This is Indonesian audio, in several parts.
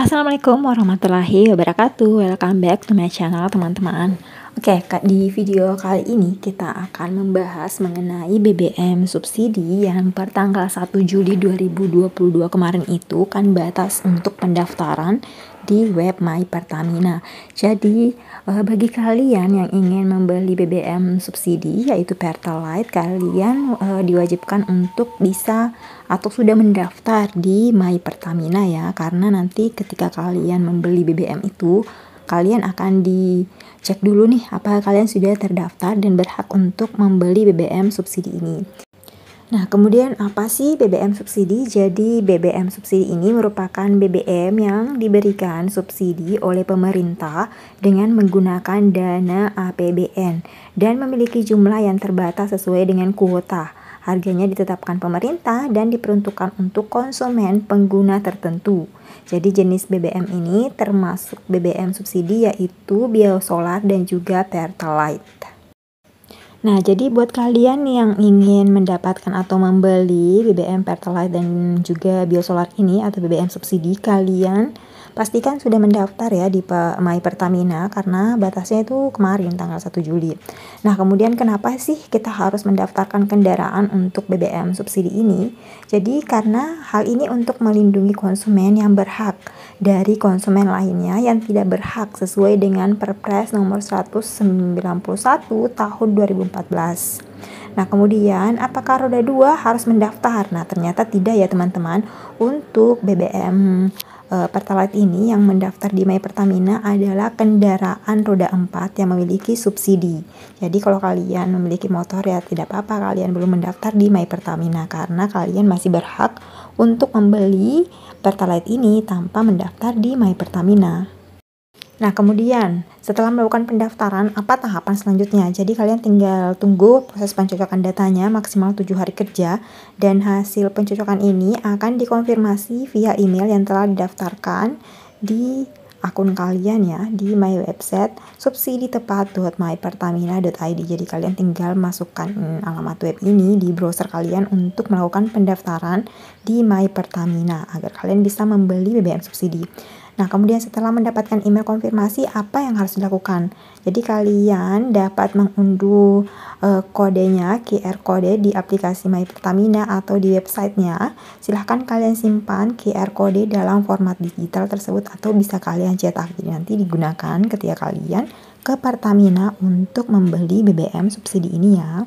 Assalamualaikum warahmatullahi wabarakatuh Welcome back to my channel teman-teman Oke, di video kali ini kita akan membahas mengenai BBM subsidi yang per tanggal 1 Juli 2022 kemarin itu kan batas untuk pendaftaran di web My Pertamina. Jadi eh, bagi kalian yang ingin membeli BBM subsidi yaitu Pertalite, kalian eh, diwajibkan untuk bisa atau sudah mendaftar di My Pertamina ya karena nanti ketika kalian membeli BBM itu kalian akan dicek dulu nih apa kalian sudah terdaftar dan berhak untuk membeli BBM subsidi ini. Nah, kemudian apa sih BBM subsidi? Jadi, BBM subsidi ini merupakan BBM yang diberikan subsidi oleh pemerintah dengan menggunakan dana APBN dan memiliki jumlah yang terbatas sesuai dengan kuota. Harganya ditetapkan pemerintah dan diperuntukkan untuk konsumen pengguna tertentu. Jadi jenis BBM ini termasuk BBM subsidi yaitu biosolar dan juga pertalite. Nah, jadi buat kalian yang ingin mendapatkan atau membeli BBM Pertalite dan juga biosolar ini atau BBM subsidi, kalian pastikan sudah mendaftar ya di My Pertamina karena batasnya itu kemarin tanggal 1 Juli. Nah, kemudian kenapa sih kita harus mendaftarkan kendaraan untuk BBM subsidi ini? Jadi karena hal ini untuk melindungi konsumen yang berhak dari konsumen lainnya yang tidak berhak sesuai dengan Perpres nomor 191 tahun 2014. Nah, kemudian apakah roda 2 harus mendaftar? Nah, ternyata tidak ya teman-teman untuk BBM uh, Pertalite ini yang mendaftar di My Pertamina adalah kendaraan roda 4 yang memiliki subsidi. Jadi kalau kalian memiliki motor ya tidak apa-apa kalian belum mendaftar di My Pertamina karena kalian masih berhak untuk membeli Pertalite ini tanpa mendaftar di My Pertamina. Nah, kemudian setelah melakukan pendaftaran, apa tahapan selanjutnya? Jadi, kalian tinggal tunggu proses pencocokan datanya maksimal 7 hari kerja dan hasil pencocokan ini akan dikonfirmasi via email yang telah didaftarkan di akun kalian ya di my website subsidi tepat.mypertamina.id jadi kalian tinggal masukkan hmm, alamat web ini di browser kalian untuk melakukan pendaftaran di my pertamina agar kalian bisa membeli BBM subsidi Nah, kemudian setelah mendapatkan email konfirmasi, apa yang harus dilakukan? Jadi, kalian dapat mengunduh uh, kodenya, QR kode di aplikasi My Pertamina atau di websitenya. Silahkan kalian simpan QR kode dalam format digital tersebut atau bisa kalian cetak. Jadi, nanti digunakan ketika kalian ke Pertamina untuk membeli BBM subsidi ini ya.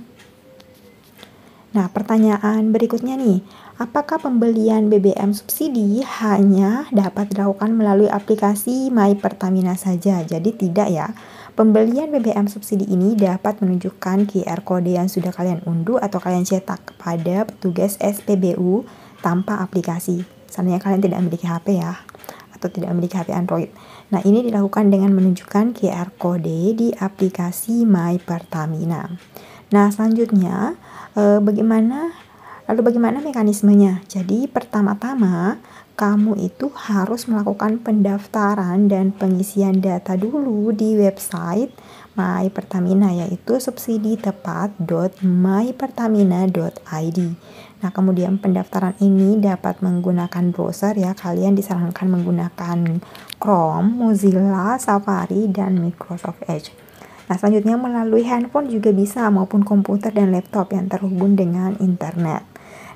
Nah, pertanyaan berikutnya nih, apakah pembelian BBM subsidi hanya dapat dilakukan melalui aplikasi My Pertamina saja? Jadi tidak ya. Pembelian BBM subsidi ini dapat menunjukkan QR kode yang sudah kalian unduh atau kalian cetak kepada petugas SPBU tanpa aplikasi. Seandainya kalian tidak memiliki HP ya atau tidak memiliki HP Android. Nah, ini dilakukan dengan menunjukkan QR kode di aplikasi My Pertamina. Nah, selanjutnya eh, bagaimana lalu bagaimana mekanismenya? Jadi, pertama-tama kamu itu harus melakukan pendaftaran dan pengisian data dulu di website My Pertamina yaitu subsidi tepat id. Nah, kemudian pendaftaran ini dapat menggunakan browser ya. Kalian disarankan menggunakan Chrome, Mozilla, Safari, dan Microsoft Edge. Nah, selanjutnya melalui handphone juga bisa maupun komputer dan laptop yang terhubung dengan internet.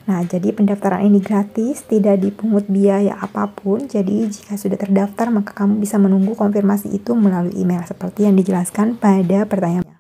Nah, jadi pendaftaran ini gratis, tidak dipungut biaya apapun. Jadi, jika sudah terdaftar, maka kamu bisa menunggu konfirmasi itu melalui email seperti yang dijelaskan pada pertanyaannya.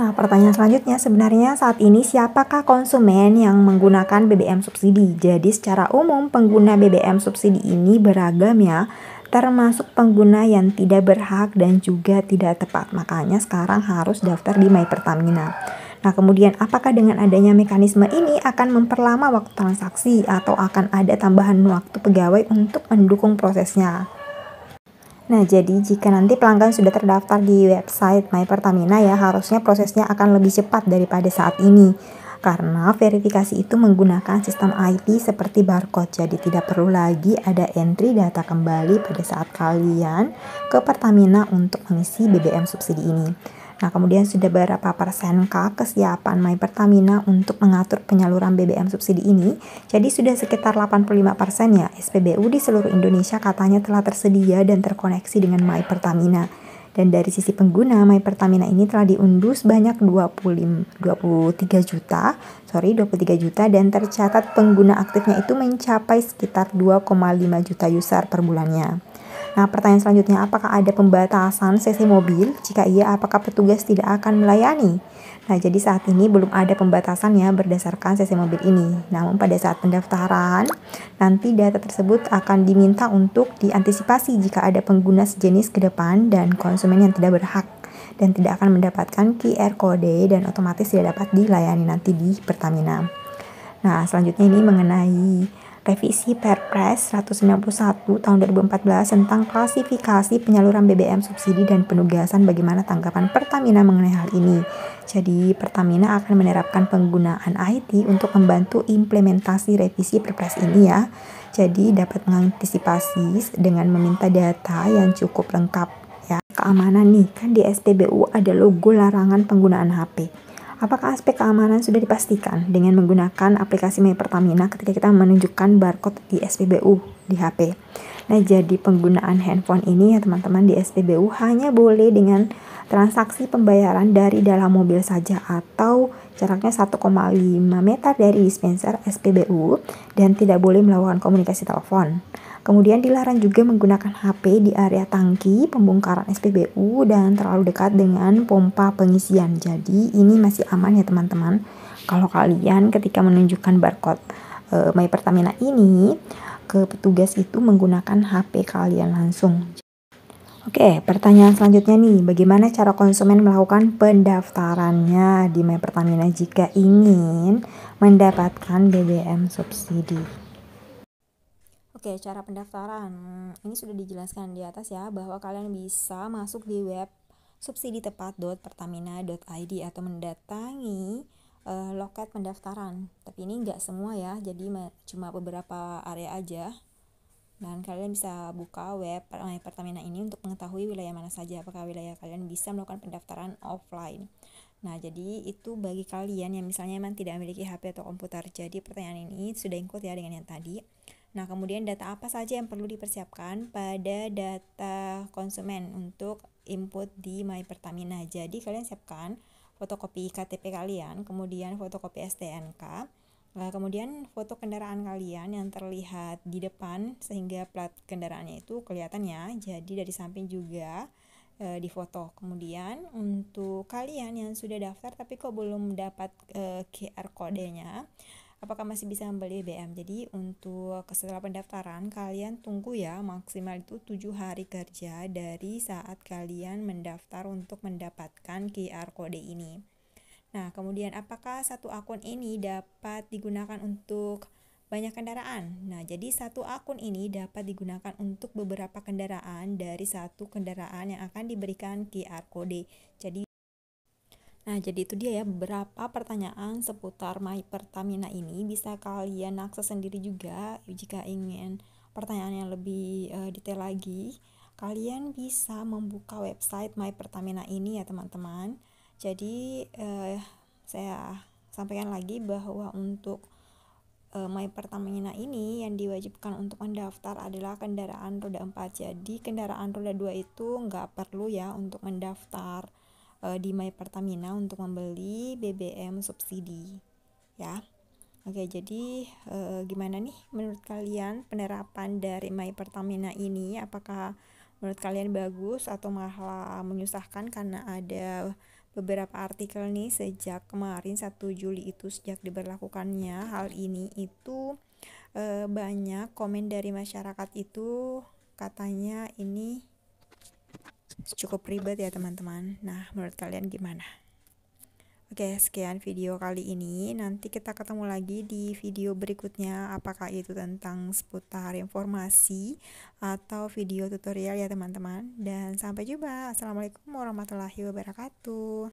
Nah, pertanyaan selanjutnya, sebenarnya saat ini siapakah konsumen yang menggunakan BBM subsidi? Jadi, secara umum pengguna BBM subsidi ini beragam ya, termasuk pengguna yang tidak berhak dan juga tidak tepat. Makanya sekarang harus daftar di My Pertamina. Nah, kemudian apakah dengan adanya mekanisme ini akan memperlama waktu transaksi atau akan ada tambahan waktu pegawai untuk mendukung prosesnya? Nah, jadi jika nanti pelanggan sudah terdaftar di website My Pertamina ya, harusnya prosesnya akan lebih cepat daripada saat ini karena verifikasi itu menggunakan sistem IT seperti barcode jadi tidak perlu lagi ada entry data kembali pada saat kalian ke Pertamina untuk mengisi BBM subsidi ini. Nah, kemudian sudah berapa persen persenkah kesiapan My Pertamina untuk mengatur penyaluran BBM subsidi ini? Jadi sudah sekitar 85% ya SPBU di seluruh Indonesia katanya telah tersedia dan terkoneksi dengan My Pertamina. Dan dari sisi pengguna, My Pertamina ini telah diunduh sebanyak 25, 23 juta, sorry 23 juta dan tercatat pengguna aktifnya itu mencapai sekitar 2,5 juta user per bulannya. Nah, pertanyaan selanjutnya, apakah ada pembatasan CC mobil? Jika iya, apakah petugas tidak akan melayani? Nah, jadi saat ini belum ada pembatasannya berdasarkan CC mobil ini. Namun pada saat pendaftaran, nanti data tersebut akan diminta untuk diantisipasi jika ada pengguna sejenis ke depan dan konsumen yang tidak berhak dan tidak akan mendapatkan QR code dan otomatis tidak dapat dilayani nanti di Pertamina. Nah, selanjutnya ini mengenai revisi Perpres 191 tahun 2014 tentang klasifikasi penyaluran BBM subsidi dan penugasan bagaimana tanggapan Pertamina mengenai hal ini. Jadi Pertamina akan menerapkan penggunaan IT untuk membantu implementasi revisi Perpres ini ya. Jadi dapat mengantisipasi dengan meminta data yang cukup lengkap ya. Keamanan nih kan di SPBU ada logo larangan penggunaan HP. Apakah aspek keamanan sudah dipastikan dengan menggunakan aplikasi My Pertamina ketika kita menunjukkan barcode di SPBU di HP? Nah, jadi penggunaan handphone ini ya teman-teman di SPBU hanya boleh dengan transaksi pembayaran dari dalam mobil saja atau jaraknya 1,5 meter dari dispenser SPBU dan tidak boleh melakukan komunikasi telepon. Kemudian dilarang juga menggunakan HP di area tangki pembongkaran SPBU dan terlalu dekat dengan pompa pengisian. Jadi ini masih aman ya teman-teman. Kalau kalian ketika menunjukkan barcode uh, eh, My Pertamina ini ke petugas itu menggunakan HP kalian langsung. Oke, pertanyaan selanjutnya nih, bagaimana cara konsumen melakukan pendaftarannya di My Pertamina jika ingin mendapatkan BBM subsidi? Oke, cara pendaftaran. Ini sudah dijelaskan di atas ya bahwa kalian bisa masuk di web subsidi tepat.pertamina.id atau mendatangi uh, loket pendaftaran. Tapi ini nggak semua ya, jadi cuma beberapa area aja. Dan kalian bisa buka web eh, Pertamina ini untuk mengetahui wilayah mana saja apakah wilayah kalian bisa melakukan pendaftaran offline. Nah, jadi itu bagi kalian yang misalnya memang tidak memiliki HP atau komputer. Jadi pertanyaan ini sudah ikut ya dengan yang tadi Nah, kemudian data apa saja yang perlu dipersiapkan pada data konsumen untuk input di My Pertamina. Jadi, kalian siapkan fotokopi KTP kalian, kemudian fotokopi STNK, eh, kemudian foto kendaraan kalian yang terlihat di depan sehingga plat kendaraannya itu kelihatan ya. Jadi dari samping juga e, eh, di foto. Kemudian untuk kalian yang sudah daftar tapi kok belum dapat e, eh, QR kodenya, hmm apakah masih bisa membeli BM. Jadi untuk setelah pendaftaran kalian tunggu ya maksimal itu 7 hari kerja dari saat kalian mendaftar untuk mendapatkan QR kode ini. Nah, kemudian apakah satu akun ini dapat digunakan untuk banyak kendaraan? Nah, jadi satu akun ini dapat digunakan untuk beberapa kendaraan dari satu kendaraan yang akan diberikan QR kode. Jadi Nah, jadi itu dia ya beberapa pertanyaan seputar My Pertamina ini bisa kalian akses sendiri juga jika ingin pertanyaan yang lebih uh, detail lagi. Kalian bisa membuka website My Pertamina ini ya, teman-teman. Jadi uh, saya sampaikan lagi bahwa untuk eh, My Pertamina ini yang diwajibkan untuk mendaftar adalah kendaraan roda 4. Jadi kendaraan roda 2 itu nggak perlu ya untuk mendaftar uh, di My Pertamina untuk membeli BBM subsidi ya. Oke, jadi e, gimana nih menurut kalian penerapan dari My Pertamina ini apakah menurut kalian bagus atau malah menyusahkan karena ada beberapa artikel nih sejak kemarin 1 Juli itu sejak diberlakukannya hal ini itu e, banyak komen dari masyarakat itu katanya ini cukup ribet ya teman-teman nah menurut kalian gimana Oke, sekian video kali ini. Nanti kita ketemu lagi di video berikutnya. Apakah itu tentang seputar informasi atau video tutorial ya, teman-teman? Dan sampai jumpa. Assalamualaikum warahmatullahi wabarakatuh.